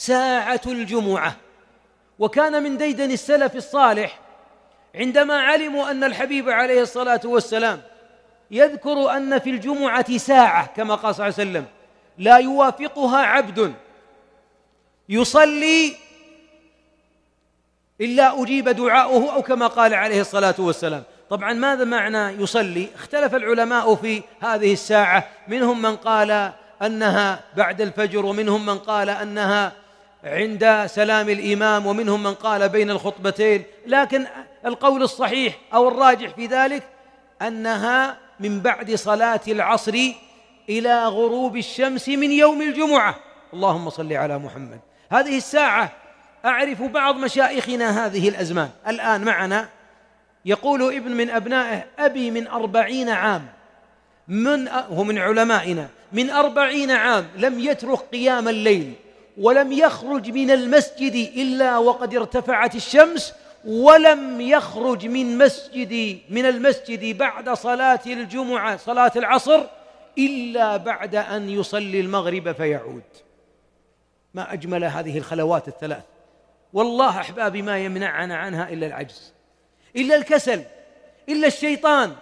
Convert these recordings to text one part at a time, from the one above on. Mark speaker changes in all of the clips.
Speaker 1: ساعة الجمعة وكان من ديدن السلف الصالح عندما علموا أن الحبيب عليه الصلاة والسلام يذكر أن في الجمعة ساعة كما قال صلى الله عليه وسلم لا يوافقها عبد يصلي إلا أجيب دعاؤه أو كما قال عليه الصلاة والسلام طبعا ماذا معنى يصلي اختلف العلماء في هذه الساعة منهم من قال أنها بعد الفجر ومنهم من قال أنها عند سلام الإمام ومنهم من قال بين الخطبتين لكن القول الصحيح أو الراجح في ذلك أنها من بعد صلاة العصر إلى غروب الشمس من يوم الجمعة اللهم صل على محمد هذه الساعة أعرف بعض مشايخنا هذه الأزمان الآن معنا يقول ابن من أبنائه أبي من أربعين عام من هو من علمائنا من أربعين عام لم يترك قيام الليل ولم يخرج من المسجد إلا وقد ارتفعت الشمس ولم يخرج من مسجد من المسجد بعد صلاة الجمعة صلاة العصر إلا بعد أن يصلي المغرب فيعود ما أجمل هذه الخلوات الثلاث والله أحبابي ما يمنعنا عنها إلا العجز إلا الكسل إلا الشيطان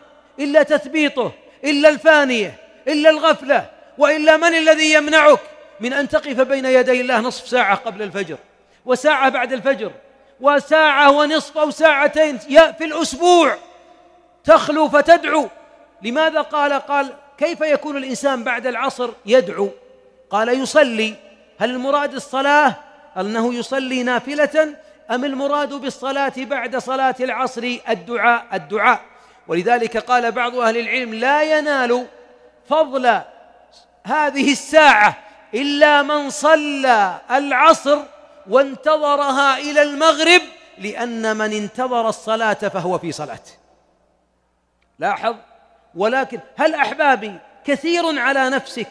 Speaker 1: إلا تثبيطه إلا الفانية إلا الغفلة وإلا من الذي يمنعك من أن تقف بين يدي الله نصف ساعة قبل الفجر وساعة بعد الفجر وساعة ونصف أو ساعتين في الأسبوع تخلو فتدعو لماذا قال قال كيف يكون الإنسان بعد العصر يدعو قال يصلي هل المراد الصلاة أنه يصلي نافلة أم المراد بالصلاة بعد صلاة العصر الدعاء الدعاء ولذلك قال بعض أهل العلم لا ينال فضل هذه الساعة إلا من صلى العصر وانتظرها إلى المغرب لأن من انتظر الصلاة فهو في صلاة لاحظ ولكن هل أحبابي كثير على نفسك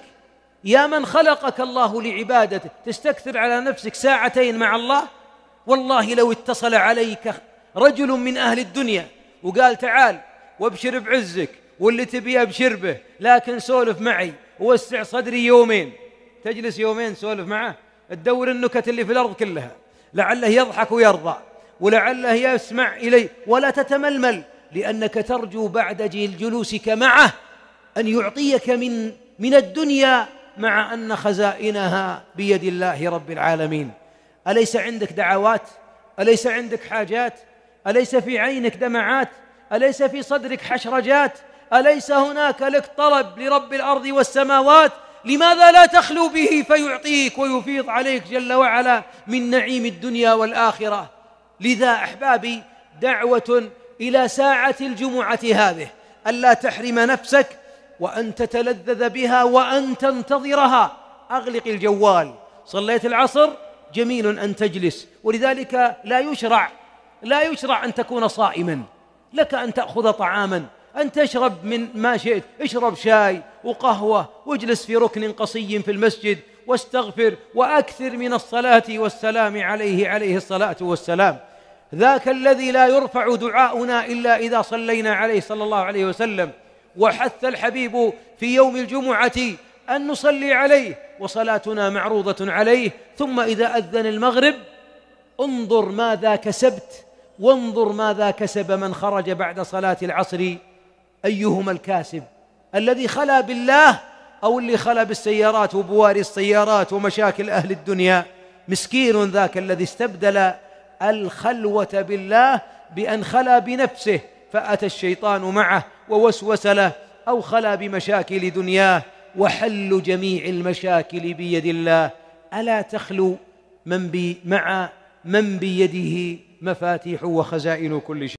Speaker 1: يا من خلقك الله لعبادته تستكثر على نفسك ساعتين مع الله والله لو اتصل عليك رجل من أهل الدنيا وقال تعال وابشر بعزك واللي تبي أبشر به لكن سولف معي ووسع صدري يومين تجلس يومين تسولف معه تدور النكت اللي في الأرض كلها لعله يضحك ويرضى ولعله يسمع إليه ولا تتململ لأنك ترجو بعد جلوسك معه أن يعطيك من من الدنيا مع أن خزائنها بيد الله رب العالمين أليس عندك دعوات؟ أليس عندك حاجات؟ أليس في عينك دمعات؟ أليس في صدرك حشرجات؟ أليس هناك لك طلب لرب الأرض والسماوات لماذا لا تخلو به فيعطيك ويفيض عليك جل وعلا من نعيم الدنيا والاخره لذا احبابي دعوه الى ساعه الجمعه هذه الا تحرم نفسك وان تتلذذ بها وان تنتظرها اغلق الجوال صليت العصر جميل ان تجلس ولذلك لا يشرع لا يشرع ان تكون صائما لك ان تاخذ طعاما أن تشرب من ما شئت اشرب شاي وقهوة واجلس في ركن قصي في المسجد واستغفر وأكثر من الصلاة والسلام عليه عليه الصلاة والسلام ذاك الذي لا يرفع دعاؤنا إلا إذا صلينا عليه صلى الله عليه وسلم وحث الحبيب في يوم الجمعة أن نصلي عليه وصلاتنا معروضة عليه ثم إذا أذن المغرب انظر ماذا كسبت وانظر ماذا كسب من خرج بعد صلاة العصر أيهما الكاسب الذي خلا بالله أو اللي خلا بالسيارات وبواري السيارات ومشاكل أهل الدنيا مسكين ذاك الذي استبدل الخلوة بالله بأن خلا بنفسه فأتى الشيطان معه ووسوس له أو خلا بمشاكل دنياه وحل جميع المشاكل بيد الله ألا تخلو من بي مع من بيده مفاتيح وخزائن كل شيء